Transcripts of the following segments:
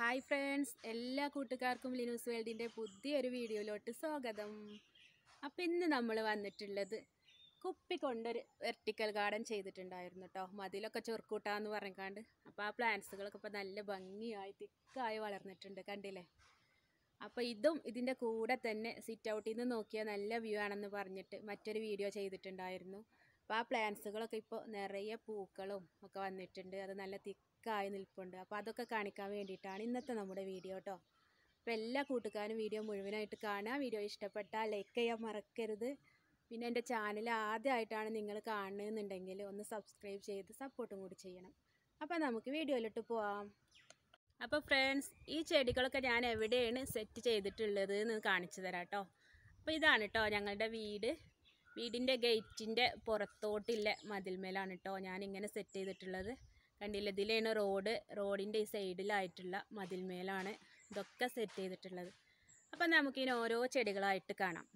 hi friends എല്ലാ കൂട്ടുകാർക്കും ലിനൂസ് വേൾഡിൻ്റെ പുതിയൊരു വീഡിയോയിലോട്ട് സ്വാഗതം അപ്പം ഇന്ന് നമ്മൾ വന്നിട്ടുള്ളത് കുപ്പി കൊണ്ടൊരു വെർട്ടിക്കൽ ഗാർഡൻ ചെയ്തിട്ടുണ്ടായിരുന്നു കേട്ടോ മതിലൊക്കെ ചെറുക്കൂട്ടാന്ന് പറഞ്ഞാണ്ട് അപ്പോൾ ആ പ്ലാന്റ്സുകളൊക്കെ ഇപ്പോൾ നല്ല ഭംഗിയായി തിക്കായി വളർന്നിട്ടുണ്ട് കണ്ടില്ലേ അപ്പോൾ ഇതും ഇതിൻ്റെ കൂടെ തന്നെ സിറ്റ് ഔട്ടിൽ നിന്ന് നോക്കിയാൽ നല്ല വ്യൂ ആണെന്ന് പറഞ്ഞിട്ട് മറ്റൊരു വീഡിയോ ചെയ്തിട്ടുണ്ടായിരുന്നു അപ്പോൾ ആ പ്ലാന്റ്സുകളൊക്കെ ഇപ്പോൾ നിറയെ പൂക്കളും ഒക്കെ വന്നിട്ടുണ്ട് അത് നല്ല തിക്ക് ഒക്കെ നിൽപ്പുണ്ട് അപ്പോൾ അതൊക്കെ കാണിക്കാൻ വേണ്ടിയിട്ടാണ് ഇന്നത്തെ നമ്മുടെ വീഡിയോ കേട്ടോ അപ്പോൾ എല്ലാ കൂട്ടുകാരും വീഡിയോ മുഴുവനായിട്ട് കാണുക വീഡിയോ ഇഷ്ടപ്പെട്ടാൽ ലൈക്ക് ചെയ്യാൻ മറക്കരുത് പിന്നെ എൻ്റെ ചാനൽ ആദ്യമായിട്ടാണ് നിങ്ങൾ കാണുന്നുണ്ടെങ്കിൽ ഒന്ന് സബ്സ്ക്രൈബ് ചെയ്ത് സപ്പോർട്ടും കൂടി ചെയ്യണം അപ്പോൾ നമുക്ക് വീഡിയോയിലോട്ട് പോവാം അപ്പോൾ ഫ്രണ്ട്സ് ഈ ചെടികളൊക്കെ ഞാൻ എവിടെയാണ് സെറ്റ് ചെയ്തിട്ടുള്ളത് എന്ന് കാണിച്ചു തരാം കേട്ടോ അപ്പോൾ ഇതാണ് കേട്ടോ ഞങ്ങളുടെ വീട് വീടിൻ്റെ ഗേറ്റിൻ്റെ പുറത്തോട്ടില്ല മതിൽമേലാണ് കേട്ടോ ഞാനിങ്ങനെ സെറ്റ് ചെയ്തിട്ടുള്ളത് കണ്ടില്ല ഇതിലാണ് റോഡ് റോഡിൻ്റെ ഈ സൈഡിലായിട്ടുള്ള മതിൽമേലാണ് ഇതൊക്കെ സെറ്റ് ചെയ്തിട്ടുള്ളത് അപ്പം നമുക്കിനി ഓരോ ചെടികളായിട്ട് കാണാം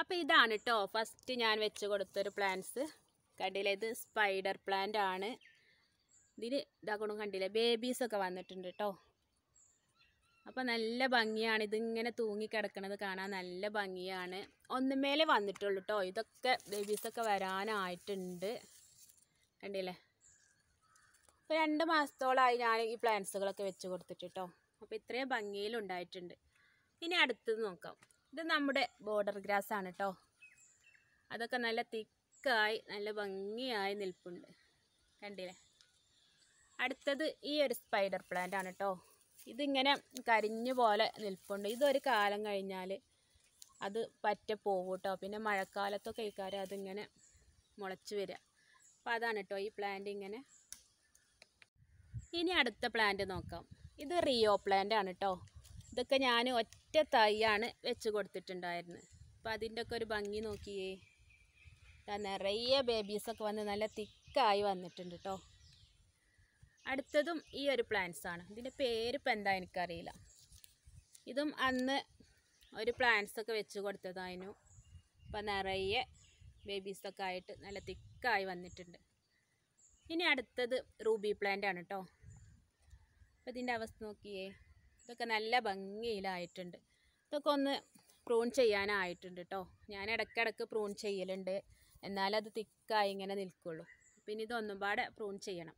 അപ്പോൾ ഇതാണ് കേട്ടോ ഫസ്റ്റ് ഞാൻ വെച്ച് കൊടുത്തൊരു പ്ലാന്റ്സ് കണ്ടില്ല ഇത് സ്പൈഡർ പ്ലാന്റ് ആണ് ഇതിന് ഇതാക്കണം കണ്ടില്ല ബേബീസൊക്കെ വന്നിട്ടുണ്ട് കേട്ടോ അപ്പോൾ നല്ല ഭംഗിയാണ് ഇതിങ്ങനെ തൂങ്ങിക്കിടക്കണത് കാണാൻ നല്ല ഭംഗിയാണ് ഒന്നുമേലെ വന്നിട്ടുള്ളൂ കേട്ടോ ഇതൊക്കെ ബേബീസൊക്കെ വരാനായിട്ടുണ്ട് കണ്ടില്ലേ ഇപ്പോൾ രണ്ട് മാസത്തോളമായി ഞാൻ ഈ പ്ലാന്റ്സുകളൊക്കെ വെച്ച് കൊടുത്തിട്ട് കേട്ടോ അപ്പോൾ ഇത്രയും ഭംഗിയിലുണ്ടായിട്ടുണ്ട് ഇനി അടുത്തത് നോക്കാം ഇത് നമ്മുടെ ബോർഡർ ഗ്രാസ് ആണ് കേട്ടോ അതൊക്കെ നല്ല തിക്കായി നല്ല ഭംഗിയായി നിൽപ്പുണ്ട് കണ്ടില്ലേ അടുത്തത് ഈ ഒരു സ്പൈഡർ പ്ലാന്റ് ആണ് കേട്ടോ ഇതിങ്ങനെ കരിഞ്ഞു പോലെ നിൽപ്പുണ്ട് ഇതൊരു കാലം കഴിഞ്ഞാൽ അത് പറ്റ പോകും കേട്ടോ പിന്നെ മഴക്കാലത്തൊക്കെ ഇക്കാരം അതിങ്ങനെ മുളച്ച് വരിക അപ്പോൾ അതാണ് കേട്ടോ ഈ പ്ലാന്റ് ഇങ്ങനെ ഇനി അടുത്ത പ്ലാന്റ് നോക്കാം ഇത് റിയോ പ്ലാന്റ് ആണ് കേട്ടോ ഇതൊക്കെ ഞാൻ ഒറ്റ തൈയാണ് വെച്ച് കൊടുത്തിട്ടുണ്ടായിരുന്നത് അപ്പം അതിൻ്റെ ഒക്കെ ഒരു ഭംഗി നോക്കിയേ നിറയെ ബേബീസൊക്കെ വന്ന് നല്ല തിക്കായി വന്നിട്ടുണ്ട് കേട്ടോ അടുത്തതും ഈ ഒരു പ്ലാന്റ്സ് ആണ് ഇതിൻ്റെ പേരിപ്പോൾ എന്താ എനിക്കറിയില്ല ഇതും അന്ന് ഒരു പ്ലാന്റ്സൊക്കെ വെച്ച് കൊടുത്തതായിരുന്നു അപ്പം നിറയെ ബേബീസൊക്കെ ആയിട്ട് നല്ല തിക്കായി വന്നിട്ടുണ്ട് ഇനി അടുത്തത് റൂബി പ്ലാന്റ് ആണ് കേട്ടോ ഇപ്പം ഇതിൻ്റെ അവസ്ഥ നോക്കിയേ ഇതൊക്കെ നല്ല ഭംഗിയിലായിട്ടുണ്ട് ഇതൊക്കെ ഒന്ന് പ്രൂൺ ചെയ്യാനായിട്ടുണ്ട് കേട്ടോ ഞാൻ ഇടയ്ക്കിടയ്ക്ക് പ്രൂൺ ചെയ്യലുണ്ട് എന്നാലത് തിക്കായി ഇങ്ങനെ നിൽക്കുള്ളൂ പിന്നെ ഇതൊന്നും പാടെ പ്രൂൺ ചെയ്യണം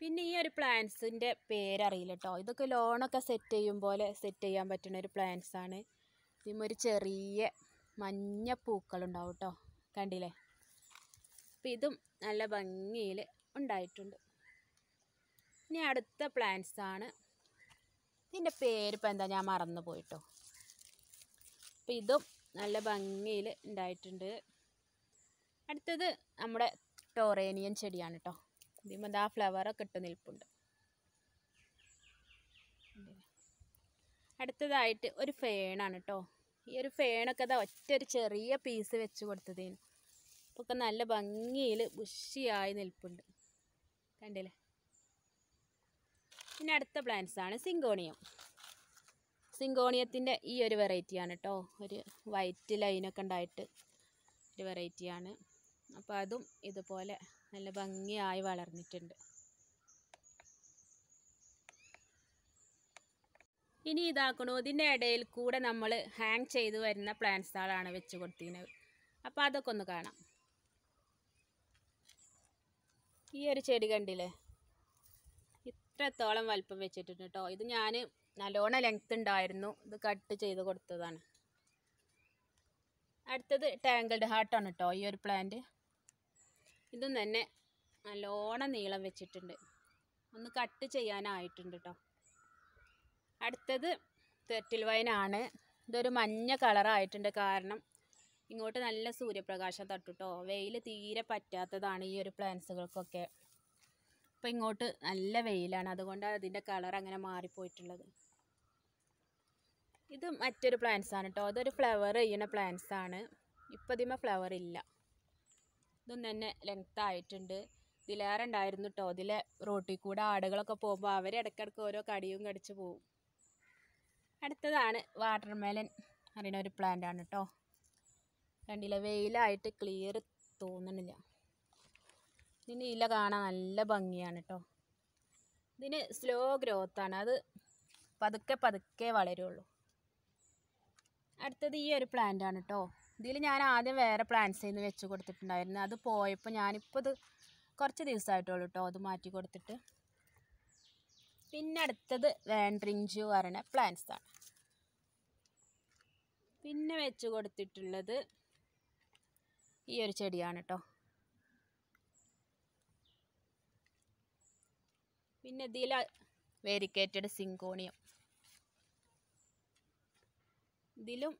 പിന്നെ ഈ ഒരു പ്ലാന്റ്സിൻ്റെ പേരറിയില്ല കേട്ടോ ഇതൊക്കെ ലോണൊക്കെ സെറ്റ് ചെയ്യും പോലെ സെറ്റ് ചെയ്യാൻ പറ്റുന്ന ഒരു പ്ലാന്റ്സാണ് ഇതിമ്മ ഒരു ചെറിയ മഞ്ഞ പൂക്കളുണ്ടാവും കേട്ടോ കണ്ടില്ലേ അപ്പം ഇതും നല്ല ഭംഗിയിൽ ഉണ്ടായിട്ടുണ്ട് ഇനി അടുത്ത പ്ലാന്റ്സ് ആണ് ഇതിൻ്റെ പേരിപ്പോൾ എന്താ ഞാൻ മറന്നു പോയിട്ടോ അപ്പോൾ ഇതും നല്ല ഭംഗിയിൽ ഉണ്ടായിട്ടുണ്ട് അടുത്തത് നമ്മുടെ ടോറേനിയൻ ചെടിയാണ് കേട്ടോ ഇതിമ്പോൾ ആ ഫ്ലവറൊക്കെ ഇട്ട് നിൽപ്പുണ്ട് അടുത്തതായിട്ട് ഒരു ഫേണാണ് കേട്ടോ ഈ ഒരു ഫേണൊക്കെ അതാ ഒറ്റ ഒരു ചെറിയ പീസ് വെച്ച് കൊടുത്തതേന് അപ്പോൾ ഒക്കെ നല്ല ഭംഗിയിൽ ബുഷിയായി നിൽപ്പുണ്ട് കണ്ടില്ലേ പിന്നെ അടുത്ത പ്ലാന്റ്സ് ആണ് സിങ്കോണിയം സിങ്കോണിയത്തിൻ്റെ ഈ ഒരു വെറൈറ്റിയാണ് കേട്ടോ ഒരു വൈറ്റ് ലൈനൊക്കെ ഉണ്ടായിട്ട് ഒരു വെറൈറ്റിയാണ് അപ്പോൾ അതും ഇതുപോലെ നല്ല ഭംഗിയായി വളർന്നിട്ടുണ്ട് ഇനി ഇതാക്കണു ഇതിൻ്റെ ഇടയിൽ കൂടെ നമ്മൾ ഹാങ് ചെയ്ത് വരുന്ന പ്ലാന്റ്സുകളാണ് വെച്ച് കൊടുത്തിരുന്നത് അപ്പോൾ അതൊക്കെ ഒന്ന് കാണാം ഈ ഒരു ചെടി കണ്ടില്ലേ ഇഷ്ടത്തോളം വലിപ്പം വെച്ചിട്ടുണ്ട് കേട്ടോ ഇത് ഞാൻ നല്ലോണം ലെങ്ത് ഉണ്ടായിരുന്നു ഇത് കട്ട് ചെയ്ത് കൊടുത്തതാണ് അടുത്തത് ടാങ്കിൾഡ് ഹാർട്ടാണ് കേട്ടോ ഈ ഒരു പ്ലാന്റ് ഇതും തന്നെ നല്ലോണം നീളം വെച്ചിട്ടുണ്ട് ഒന്ന് കട്ട് ചെയ്യാനായിട്ടുണ്ട് കേട്ടോ അടുത്തത് തെറ്റിൽ വൈനാണ് ഇതൊരു മഞ്ഞ കളറായിട്ടുണ്ട് കാരണം ഇങ്ങോട്ട് നല്ല സൂര്യപ്രകാശം തട്ടുട്ടോ വെയിൽ തീരെ പറ്റാത്തതാണ് ഈ ഒരു പ്ലാന്റ്സുകൾക്കൊക്കെ ഇപ്പോൾ ഇങ്ങോട്ട് നല്ല വെയിലാണ് അതുകൊണ്ടാണ് അതിന്റെ കളർ അങ്ങനെ മാറിപ്പോയിട്ടുള്ളത് ഇത് മറ്റൊരു പ്ലാന്റ്സ് ആണ് കേട്ടോ അതൊരു ഫ്ലവർ ചെയ്യുന്ന പ്ലാന്റ്സ് ആണ് ഇപ്പോൾ ഇതിമ ഫ്ലവർ ഇല്ല ഇതൊന്നും തന്നെ ലെങ്ത് ആയിട്ടുണ്ട് ഇതിലേറെ കേട്ടോ ഇതിലെ റോട്ടിൽ കൂടെ ആടുകളൊക്കെ പോകുമ്പോൾ അവർ ഇടയ്ക്കിടയ്ക്ക് ഓരോ കടിയും കടിച്ചു പോവും അടുത്തതാണ് വാട്ടർമെലൻ അറിയണ ഒരു പ്ലാന്റ് ആണ് കേട്ടോ കണ്ടില്ല വെയിലായിട്ട് ക്ലിയർ തോന്നണില്ല ഇതിൻ്റെ ഇല കാണാൻ നല്ല ഭംഗിയാണ് കേട്ടോ ഇതിന് സ്ലോ ഗ്രോത്താണ് അത് പതുക്കെ പതുക്കെ വളരുള്ളൂ അടുത്തത് ഈ ഒരു പ്ലാന്റ് ആണ് കേട്ടോ ഇതിൽ ഞാൻ ആദ്യം വേറെ പ്ലാന്റ്സിൽ നിന്ന് വെച്ച് കൊടുത്തിട്ടുണ്ടായിരുന്നു അത് പോയപ്പോൾ ഞാനിപ്പോൾ ഇത് കുറച്ച് ദിവസമായിട്ടുള്ളൂ കേട്ടോ അത് മാറ്റി കൊടുത്തിട്ട് പിന്നെ അടുത്തത് വേൻഡ്രിഞ്ചു പറയുന്ന പ്ലാന്റ്സ് ആണ് പിന്നെ വെച്ച് കൊടുത്തിട്ടുള്ളത് ഈ ഒരു ചെടിയാണ് കേട്ടോ പിന്നെ ഇതിൽ വേരിക്കേറ്റഡ് സിങ്കോണിയം ഇതിലും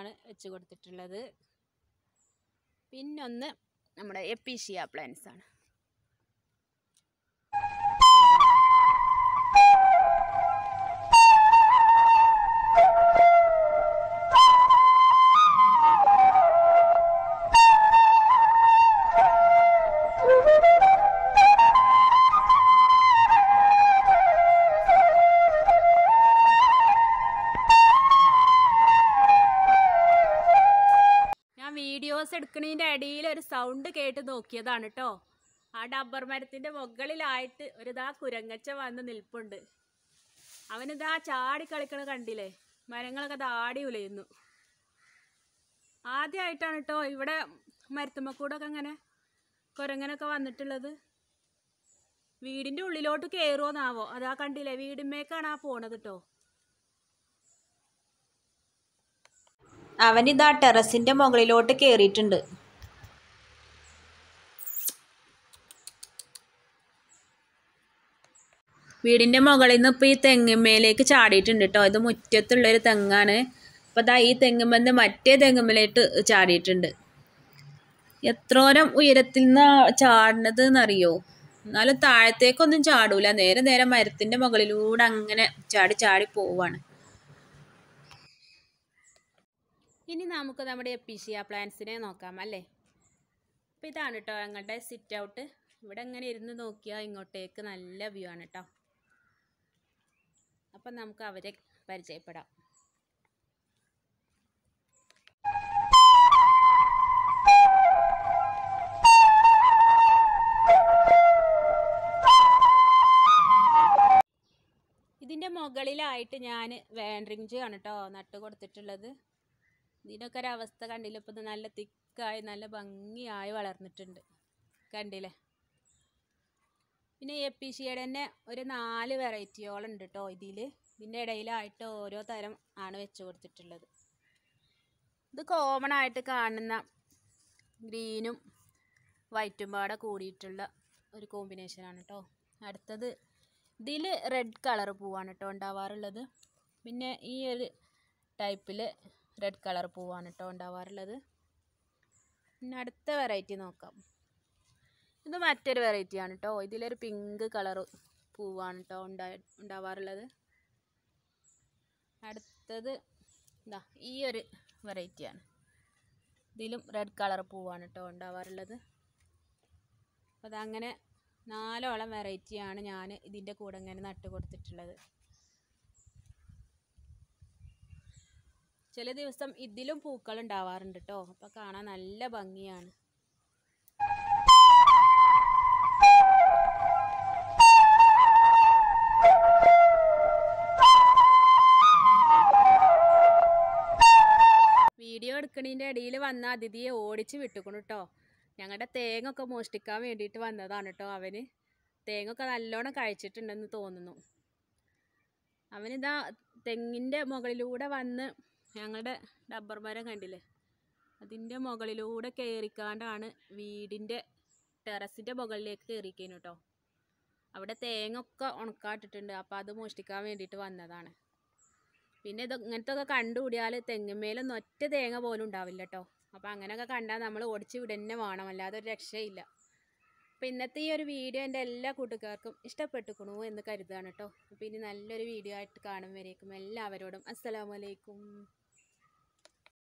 ആണ് വെച്ച് കൊടുത്തിട്ടുള്ളത് പിന്നൊന്ന് നമ്മുടെ എപ്പീഷിയ പ്ലാന്റ്സ് ആണ് ക്ലാസ് എടുക്കുന്നതിൻ്റെ അടിയിൽ ഒരു സൗണ്ട് കേട്ട് നോക്കിയതാണ് കേട്ടോ ആ ഡബ്ബർ മരത്തിൻ്റെ മുകളിലായിട്ട് ഒരിതാ കുരങ്ങച്ച വന്ന് നിൽപ്പുണ്ട് അവനിതാ ചാടി കളിക്കണ കണ്ടില്ലേ മരങ്ങളൊക്കെ താടി ഉലയുന്നു ആദ്യമായിട്ടാണ് കേട്ടോ ഇവിടെ മരുത്തുമ്മക്കൂടൊക്കെ അങ്ങനെ കുരങ്ങനൊക്കെ വന്നിട്ടുള്ളത് വീടിൻ്റെ ഉള്ളിലോട്ട് കയറുമോന്നാവോ അതാ കണ്ടില്ലേ വീടിന്മേക്കാണ് ആ പോണത് കേട്ടോ അവനിതാ ടെറസിൻ്റെ മുകളിലോട്ട് കയറിയിട്ടുണ്ട് വീടിൻ്റെ മുകളിൽ നിന്ന് ഇപ്പോൾ ഈ തെങ്ങുമ്മയിലേക്ക് ചാടിയിട്ടുണ്ട് കേട്ടോ ഇത് മുറ്റത്തുള്ളൊരു തെങ്ങാണ് അപ്പോൾ ദാ ഈ തെങ്ങുമ്പന്ന് മറ്റേ തെങ്ങുമ്പിലേട്ട് ചാടിയിട്ടുണ്ട് എത്രോരം ഉയരത്തിൽ നിന്ന് ചാടുന്നത് എന്നറിയോ എന്നാലും താഴത്തേക്കൊന്നും ചാടൂല നേരെ നേരെ മരത്തിൻ്റെ മുകളിലൂടെ അങ്ങനെ ചാടി ചാടി പോവാണ് ഇനി നമുക്ക് നമ്മുടെ എപ്പിഷ്യ പ്ലാന്റ്സിനെ നോക്കാം അല്ലേ അപ്പോൾ ഇതാണ് കേട്ടോ ഞങ്ങളുടെ സിറ്റ് ഔട്ട് ഇവിടെ ഇങ്ങനെ ഇരുന്ന് നോക്കിയാൽ ഇങ്ങോട്ടേക്ക് നല്ല വ്യൂ ആണ് കേട്ടോ അപ്പം നമുക്ക് അവരെ പരിചയപ്പെടാം ഇതിൻ്റെ മുകളിലായിട്ട് ഞാൻ വേണ്ടറിഞ്ച് ആണ് കേട്ടോ നട്ട് കൊടുത്തിട്ടുള്ളത് ഇതിനൊക്കെ അവസ്ഥ കണ്ടില്ല ഇപ്പം നല്ല തിക്കായി നല്ല ഭംഗിയായി വളർന്നിട്ടുണ്ട് കണ്ടില്ലേ പിന്നെ ഷിയുടെ തന്നെ ഒരു നാല് വെറൈറ്റിയോളം ഉണ്ട് കേട്ടോ ഇതിൽ ഇതിൻ്റെ ഇടയിലായിട്ട് ഓരോ തരം ആണ് വെച്ച് കൊടുത്തിട്ടുള്ളത് ഇത് കോമൺ ആയിട്ട് കാണുന്ന ഗ്രീനും വൈറ്റും പാടെ കൂടിയിട്ടുള്ള ഒരു കോമ്പിനേഷനാണ് കേട്ടോ അടുത്തത് ഇതിൽ റെഡ് കളർ പൂവാണ് കേട്ടോ ഉണ്ടാവാറുള്ളത് പിന്നെ ഈ ഒരു ടൈപ്പിൽ റെഡ് കളർ പൂവാണ് കേട്ടോ ഉണ്ടാവാറുള്ളത് പിന്നെ അടുത്ത വെറൈറ്റി നോക്കാം ഇത് മറ്റൊരു വെറൈറ്റിയാണ് കേട്ടോ ഇതിലൊരു പിങ്ക് കളർ പൂവാണ് കേട്ടോ ഉണ്ടാ ഉണ്ടാവാറുള്ളത് അടുത്തത് ഇതാ ഈ ഒരു വെറൈറ്റിയാണ് ഇതിലും റെഡ് കളർ പൂവാണ് കേട്ടോ ഉണ്ടാവാറുള്ളത് അപ്പോൾ അതങ്ങനെ നാലോളം വെറൈറ്റിയാണ് ഞാൻ ഇതിൻ്റെ കൂടെ ഇങ്ങനെ നട്ട് കൊടുത്തിട്ടുള്ളത് ചില ദിവസം ഇതിലും പൂക്കൾ ഉണ്ടാവാറുണ്ട് കേട്ടോ അപ്പോൾ കാണാൻ നല്ല ഭംഗിയാണ് വീഡിയോ എടുക്കണതിൻ്റെ ഇടയിൽ വന്ന അതിഥിയെ ഓടിച്ച് വിട്ടുക്കണു കേട്ടോ ഞങ്ങളുടെ തേങ്ങ ഒക്കെ മോഷ്ടിക്കാൻ വേണ്ടിയിട്ട് വന്നതാണ് കേട്ടോ അവന് തേങ്ങ ഒക്കെ നല്ലോണം കഴിച്ചിട്ടുണ്ടെന്ന് തോന്നുന്നു അവനിതാ തെങ്ങിൻ്റെ മുകളിലൂടെ വന്ന് ഞങ്ങളുടെ ഡബ്ബർ മരം കണ്ടില്ലേ അതിൻ്റെ മുകളിലൂടെ കയറിക്കാണ്ടാണ് വീടിൻ്റെ ടെറസിൻ്റെ മുകളിലേക്ക് കയറിക്കേനു കേട്ടോ അവിടെ തേങ്ങ ഒക്കെ ഉണക്കാട്ടിട്ടുണ്ട് അപ്പോൾ അത് മോഷ്ടിക്കാൻ വേണ്ടിയിട്ട് വന്നതാണ് പിന്നെ ഇത് ഇങ്ങനത്തൊക്കെ കണ്ടുകൂടിയാൽ തെങ്ങുമേലൊന്നും ഒറ്റ തേങ്ങ പോലും ഉണ്ടാവില്ല കേട്ടോ അപ്പോൾ അങ്ങനെയൊക്കെ കണ്ടാൽ നമ്മൾ ഓടിച്ച് വിടന്നെ വേണം അല്ലാതെ ഒരു രക്ഷയില്ല അപ്പോൾ ഇന്നത്തെ ഈ ഒരു വീഡിയോ എൻ്റെ എല്ലാ കൂട്ടുകാർക്കും ഇഷ്ടപ്പെട്ടുക്കണു എന്ന് കരുതുകയാണ് കേട്ടോ അപ്പോൾ ഇനി നല്ലൊരു വീഡിയോ ആയിട്ട് കാണും വരേക്കും എല്ലാവരോടും അസ്സലാമലൈക്കും